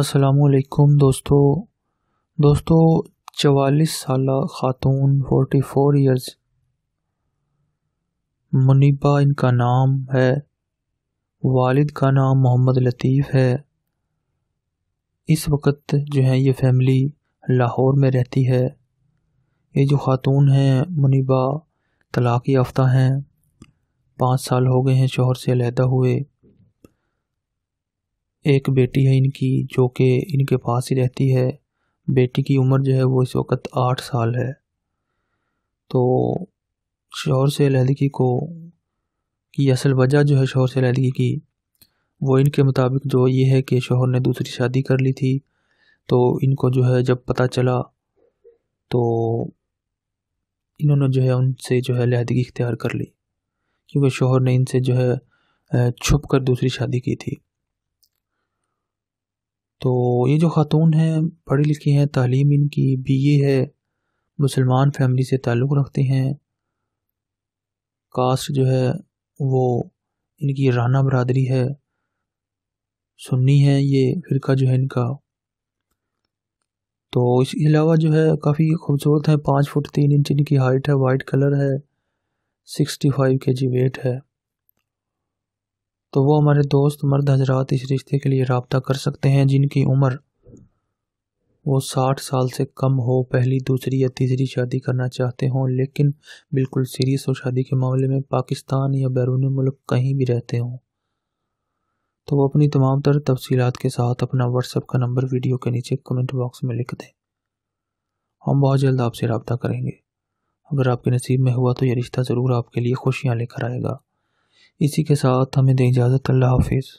असलकुम दोस्तों दोस्तों चवालीस साल ख़ातून फोर्टी फोर ईयर्स मुनीबा इनका नाम है वालिद का नाम मोहम्मद लतीफ़ है इस वक्त जो है ये फैमिली लाहौर में रहती है ये जो ख़ातून हैं मुनीबा तलाक़ याफ्ता हैं पाँच साल हो गए हैं शोहर से अलहदा हुए एक बेटी है इनकी जो कि इनके पास ही रहती है बेटी की उम्र जो है वो इस वक्त आठ साल है तो शोर से लहदगी को की असल वजह जो है शोर से लहदगी की वो इनके मुताबिक जो ये है कि शोहर ने दूसरी शादी कर ली थी तो इनको जो है जब पता चला तो इन्होंने जो है उनसे जो है लहदगी इख्तियार कर ली क्योंकि शोहर ने इनसे जो है छुप कर दूसरी शादी की थी तो ये जो ख़ातून हैं पढ़ी लिखी हैं तालीम इनकी बी ए है मुसलमान फैमिली से ताल्लुक़ रखते हैं कास्ट जो है वो इनकी राना बरदरी है सुन्नी है ये फ़िरका जो है इनका तो इसके अलावा जो है काफ़ी खूबसूरत है पाँच फुट तीन इंच इनकी हाइट है वाइट कलर है sixty five K G wait है तो वो हमारे दोस्त मर्द हजरात इस रिश्ते के लिए रबता कर सकते हैं जिनकी उम्र वो साठ साल से कम हो पहली दूसरी या तीसरी शादी करना चाहते हों लेकिन बिल्कुल सीरियस हो शादी के मामले में पाकिस्तान या बैरून मुल्क कहीं भी रहते हों तो वो अपनी तमाम तर तफसीत के साथ अपना व्हाट्सएप का नंबर वीडियो के नीचे कमेंट बॉक्स में लिख दें हम बहुत जल्द आपसे रबता करेंगे अगर आपके नसीब में हुआ तो यह रिश्ता ज़रूर आपके लिए खुशियाँ लेकर आएगा इसी के साथ हमें दें इजाज़त अल्लाह हाफिज़